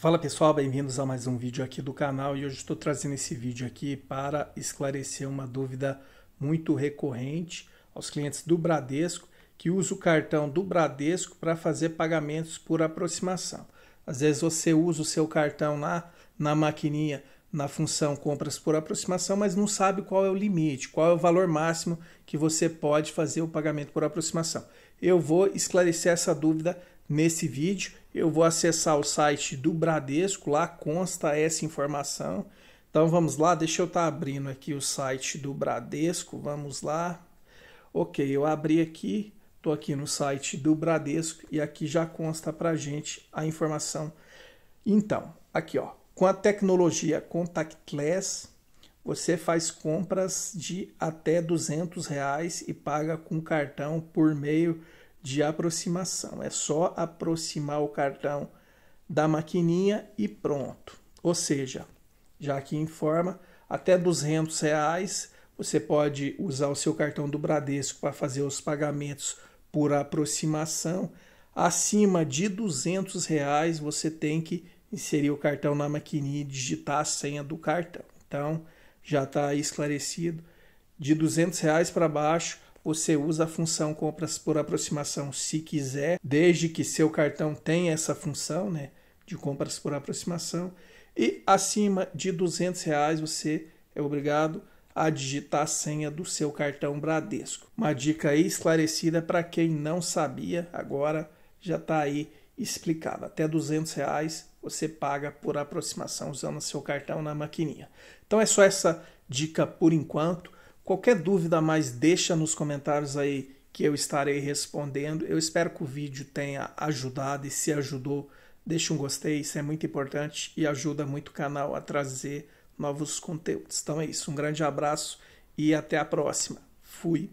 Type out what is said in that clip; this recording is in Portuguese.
Fala pessoal, bem-vindos a mais um vídeo aqui do canal e hoje estou trazendo esse vídeo aqui para esclarecer uma dúvida muito recorrente aos clientes do Bradesco que usa o cartão do Bradesco para fazer pagamentos por aproximação. Às vezes você usa o seu cartão na na maquininha na função compras por aproximação, mas não sabe qual é o limite, qual é o valor máximo que você pode fazer o pagamento por aproximação. Eu vou esclarecer essa dúvida nesse vídeo. Eu vou acessar o site do Bradesco, lá consta essa informação. Então vamos lá, deixa eu estar tá abrindo aqui o site do Bradesco, vamos lá. Ok, eu abri aqui, estou aqui no site do Bradesco e aqui já consta para gente a informação. Então, aqui ó, com a tecnologia contactless, você faz compras de até 200 reais e paga com cartão por meio de aproximação. É só aproximar o cartão da maquininha e pronto. Ou seja, já que informa, até 200 reais você pode usar o seu cartão do Bradesco para fazer os pagamentos por aproximação. Acima de 200 reais você tem que inserir o cartão na maquininha e digitar a senha do cartão. Então, já está esclarecido. De 200 reais para baixo, você usa a função compras por aproximação se quiser, desde que seu cartão tenha essa função né, de compras por aproximação. E acima de 200 reais você é obrigado a digitar a senha do seu cartão Bradesco. Uma dica aí esclarecida para quem não sabia, agora já está aí explicada. Até 200 reais você paga por aproximação usando seu cartão na maquininha. Então é só essa dica por enquanto. Qualquer dúvida mais deixa nos comentários aí que eu estarei respondendo. Eu espero que o vídeo tenha ajudado e se ajudou, deixa um gostei, isso é muito importante e ajuda muito o canal a trazer novos conteúdos. Então é isso, um grande abraço e até a próxima. Fui.